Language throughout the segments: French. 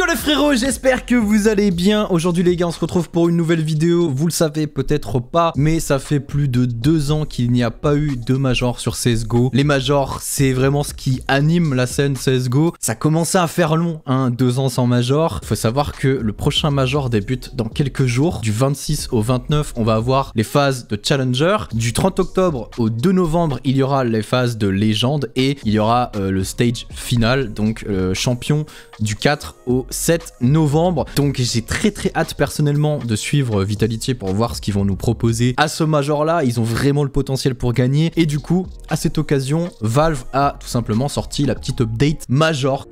Yo les frérots, j'espère que vous allez bien. Aujourd'hui les gars, on se retrouve pour une nouvelle vidéo. Vous le savez peut-être pas, mais ça fait plus de deux ans qu'il n'y a pas eu de Major sur CSGO. Les Majors, c'est vraiment ce qui anime la scène CSGO. Ça commençait à faire long, hein, deux ans sans Major. Faut savoir que le prochain Major débute dans quelques jours. Du 26 au 29, on va avoir les phases de Challenger. Du 30 octobre au 2 novembre, il y aura les phases de Légende et il y aura euh, le stage final, donc euh, champion du 4 au 7 novembre. Donc j'ai très très hâte personnellement de suivre Vitality pour voir ce qu'ils vont nous proposer à ce major là. Ils ont vraiment le potentiel pour gagner. Et du coup, à cette occasion, Valve a tout simplement sorti la petite update major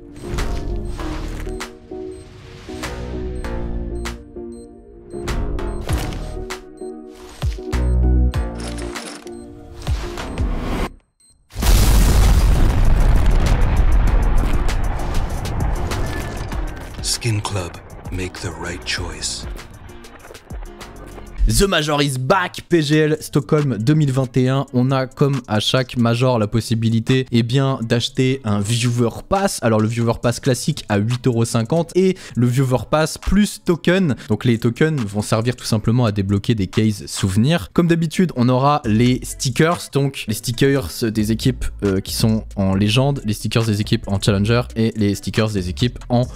Skin Club, make the right choice. The Major is back PGL Stockholm 2021. On a comme à chaque Major la possibilité eh bien d'acheter un Viewer Pass. Alors le Viewer Pass classique à 8,50€ et le Viewer Pass plus token. Donc les tokens vont servir tout simplement à débloquer des cases souvenirs. Comme d'habitude, on aura les stickers, donc les stickers des équipes euh, qui sont en légende, les stickers des équipes en challenger et les stickers des équipes en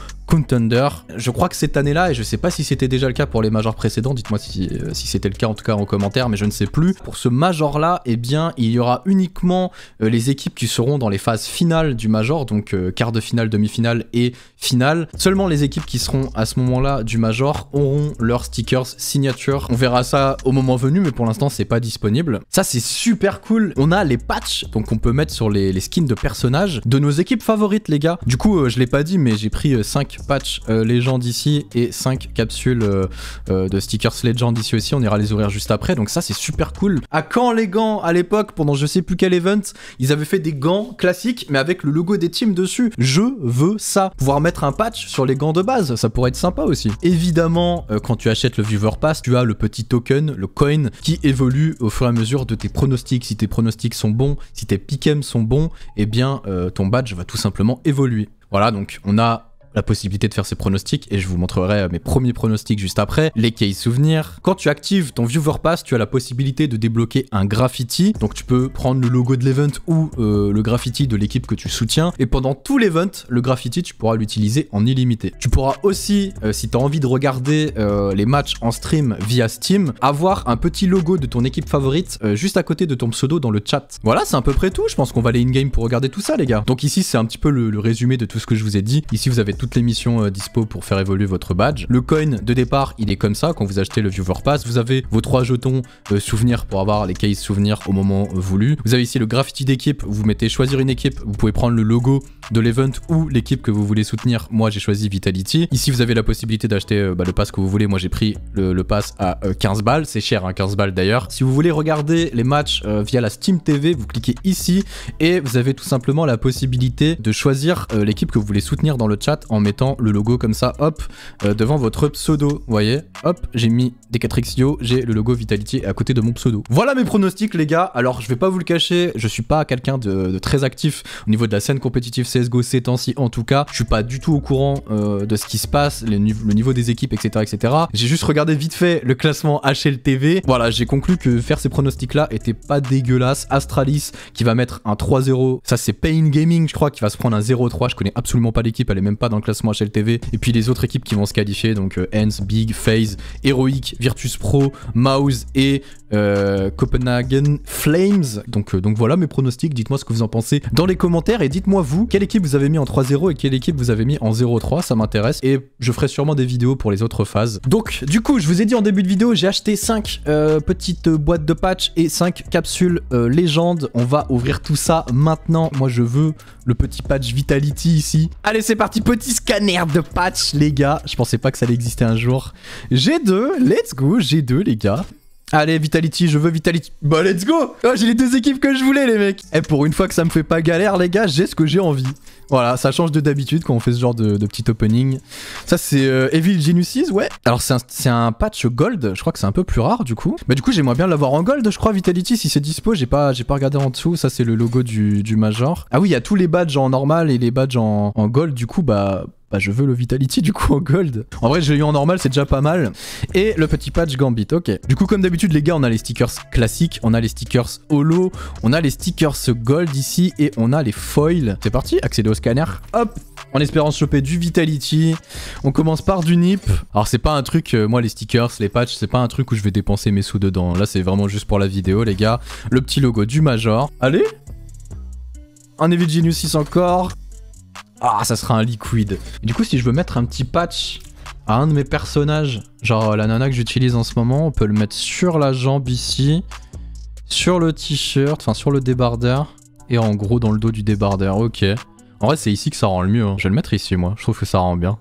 je crois que cette année-là, et je sais pas si c'était déjà le cas pour les majors précédents, dites-moi euh, si, c'était le cas en tout cas en commentaire, mais je ne sais plus. Pour ce major-là, eh bien, il y aura uniquement euh, les équipes qui seront dans les phases finales du major, donc euh, quart de finale, demi-finale et finale. Seulement les équipes qui seront à ce moment-là du major auront leurs stickers signature. On verra ça au moment venu, mais pour l'instant, c'est pas disponible. Ça, c'est super cool. On a les patchs, donc on peut mettre sur les, skins de personnages de nos équipes favorites, les gars. Du coup, je l'ai pas dit, mais j'ai pris 5 patch euh, légende ici et 5 capsules euh, euh, de stickers légende ici aussi. On ira les ouvrir juste après. Donc ça, c'est super cool. À quand les gants à l'époque, pendant je sais plus quel event, ils avaient fait des gants classiques, mais avec le logo des teams dessus. Je veux ça. Pouvoir mettre un patch sur les gants de base, ça pourrait être sympa aussi. Évidemment, quand tu achètes le Viewer Pass, tu as le petit token, le coin, qui évolue au fur et à mesure de tes pronostics. Si tes pronostics sont bons, si tes pickems sont bons, eh bien, ton badge va tout simplement évoluer. Voilà, donc on a la possibilité de faire ses pronostics et je vous montrerai euh, mes premiers pronostics juste après. Les cases souvenirs. Quand tu actives ton Viewer Pass, tu as la possibilité de débloquer un graffiti. Donc tu peux prendre le logo de l'event ou euh, le graffiti de l'équipe que tu soutiens. Et pendant tout l'event, le graffiti, tu pourras l'utiliser en illimité. Tu pourras aussi, euh, si tu as envie de regarder les matchs en stream via Steam, avoir un petit logo de ton équipe favorite juste à côté de ton pseudo dans le chat. Voilà, c'est à peu près tout. Je pense qu'on va aller in-game pour regarder tout ça, les gars. Donc ici, c'est un petit peu le, résumé de tout ce que je vous ai dit. Ici, vous avez les missions euh, dispo pour faire évoluer votre badge. Le coin de départ, il est comme ça. Quand vous achetez le Viewer Pass, vous avez vos trois jetons euh, souvenirs pour avoir les cases souvenirs au moment euh, voulu. Vous avez ici le graffiti d'équipe. Vous mettez choisir une équipe. Vous pouvez prendre le logo de l'event ou l'équipe que vous voulez soutenir. Moi, j'ai choisi Vitality. Ici, vous avez la possibilité d'acheter bah, le pass que vous voulez. Moi, j'ai pris le, pass à 15 balles. C'est cher, un hein, 15 balles d'ailleurs. Si vous voulez regarder les matchs via la Steam TV, vous cliquez ici et vous avez tout simplement la possibilité de choisir l'équipe que vous voulez soutenir dans le chat en mettant le logo comme ça, hop, euh, devant votre pseudo, vous voyez Hop, j'ai mis Decatrixio, j'ai le logo Vitality à côté de mon pseudo. Voilà mes pronostics les gars, alors je vais pas vous le cacher, je suis pas quelqu'un de, très actif au niveau de la scène compétitive CSGO ces temps-ci en tout cas, je suis pas du tout au courant euh, de ce qui se passe, le, niveau des équipes, etc. etc. J'ai juste regardé vite fait le classement HLTV, voilà, j'ai conclu que faire ces pronostics-là était pas dégueulasse. Astralis qui va mettre un 3-0, ça c'est Pain Gaming je crois qui va se prendre un 0-3, je connais absolument pas l'équipe, elle est même pas dans le classement HLTV. Et puis les autres équipes qui vont se qualifier, donc euh, Hens, Big, Phase Heroic, Virtus Pro, Mouse et euh, Copenhagen Flames. Donc, euh, donc voilà mes pronostics, dites-moi ce que vous en pensez dans les commentaires et dites-moi vous, quelle équipe vous avez mis en 3-0 et quelle équipe vous avez mis en 0-3, ça m'intéresse. Et je ferai sûrement des vidéos pour les autres phases. Donc du coup, je vous ai dit en début de vidéo, j'ai acheté 5 petites boîtes de patch et 5 capsules légendes. On va ouvrir tout ça maintenant. Moi je veux le petit patch Vitality ici. Allez c'est parti, petit scanner de patch, les gars. Je pensais pas que ça allait exister un jour. G2, let's go, G2, les gars. Allez, Vitality, je veux Vitality. Bah, let's go ah, J'ai les deux équipes que je voulais, les mecs Et eh, pour une fois que ça me fait pas galère, les gars, j'ai ce que j'ai envie. Voilà, ça change de d'habitude quand on fait ce genre de, petit opening. Ça, c'est euh, Evil Genesis, ouais. Alors, c'est un, patch gold. Je crois que c'est un peu plus rare, du coup. Mais du coup, j'aimerais bien l'avoir en gold, je crois, Vitality, si c'est dispo. J'ai pas, pas regardé en dessous. Ça, c'est le logo du, Major. Ah oui, il y a tous les badges en normal et les badges en gold. Du coup, bah bah, je veux le Vitality du coup en gold. En vrai, je l'ai eu en normal, c'est déjà pas mal. Et le petit patch Gambit, ok. Du coup, comme d'habitude, les gars, on a les stickers classiques, on a les stickers holo, on a les stickers gold ici et on a les foils. C'est parti, accéder au scanner. Hop en espérant choper du Vitality. On commence par du Nip. Alors c'est pas un truc, euh, moi les stickers, les patchs, c'est pas un truc où je vais dépenser mes sous dedans. Là c'est vraiment juste pour la vidéo les gars. Le petit logo du Major. Allez un Evil Genius 6 encore, ah, ça sera un liquide. du coup, si je veux mettre un petit patch à un de mes personnages, genre la nana que j'utilise en ce moment, on peut le mettre sur la jambe ici, sur le t-shirt, enfin sur le débardeur, et en gros dans le dos du débardeur, ok. En vrai, c'est ici que ça rend le mieux. Hein. Je vais le mettre ici, moi. Je trouve que ça rend bien.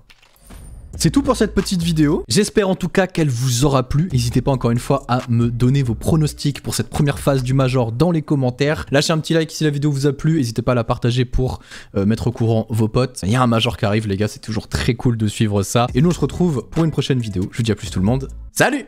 C'est tout pour cette petite vidéo. J'espère en tout cas qu'elle vous aura plu. N'hésitez pas encore une fois à me donner vos pronostics pour cette première phase du Major dans les commentaires. Lâchez un petit like si la vidéo vous a plu. N'hésitez pas à la partager pour euh, mettre au courant vos potes. Il y a un Major qui arrive les gars, c'est toujours très cool de suivre ça. Et nous on se retrouve pour une prochaine vidéo. Je vous dis à plus tout le monde. Salut